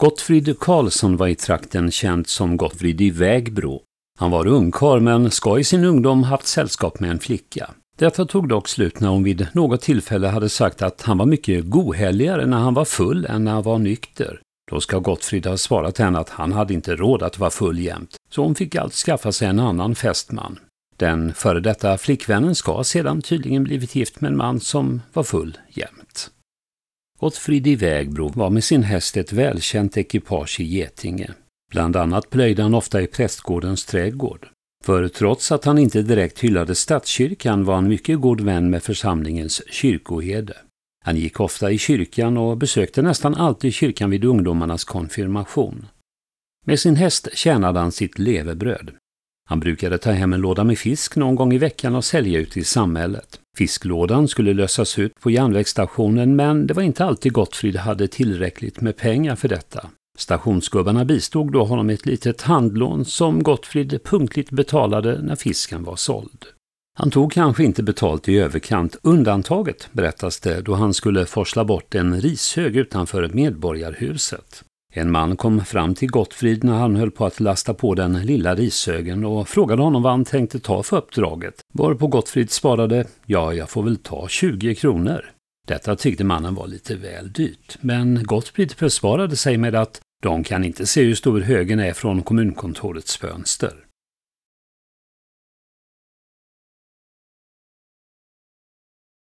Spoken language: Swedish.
Gottfrid Karlsson var i trakten känd som Gottfrid i Vägbro. Han var ungkarl men ska i sin ungdom haft sällskap med en flicka. Detta tog dock slut när hon vid något tillfälle hade sagt att han var mycket gohälligare när han var full än när han var nykter. Då ska Gottfrid ha svarat henne att han hade inte råd att vara full jämt, så hon fick allt skaffa sig en annan fästman. Den före detta flickvännen ska sedan tydligen blivit gift med en man som var full jämt. Gottfrid i Vägbro var med sin häst ett välkänt ekipage i Getinge. Bland annat plöjde han ofta i prästgårdens trädgård. För trots att han inte direkt hyllade statskyrkan var han mycket god vän med församlingens kyrkoherde. Han gick ofta i kyrkan och besökte nästan alltid kyrkan vid ungdomarnas konfirmation. Med sin häst tjänade han sitt levebröd. Han brukade ta hem en låda med fisk någon gång i veckan och sälja ut i samhället. Fisklådan skulle lösas ut på järnvägsstationen men det var inte alltid Gottfrid hade tillräckligt med pengar för detta. Stationsgubbarna bistod då honom ett litet handlån som Gottfrid punktligt betalade när fisken var såld. Han tog kanske inte betalt i överkant, undantaget berättas det då han skulle forsla bort en rishög utanför medborgarhuset. En man kom fram till Gottfrid när han höll på att lasta på den lilla rishögen och frågade honom vad han tänkte ta för uppdraget, varpå Gottfrid svarade ”Ja, jag får väl ta 20 kronor”. Detta tyckte mannen var lite väl dyrt, men Gottfrid försvarade sig med att ”de kan inte se hur stor högen är från kommunkontorets fönster”.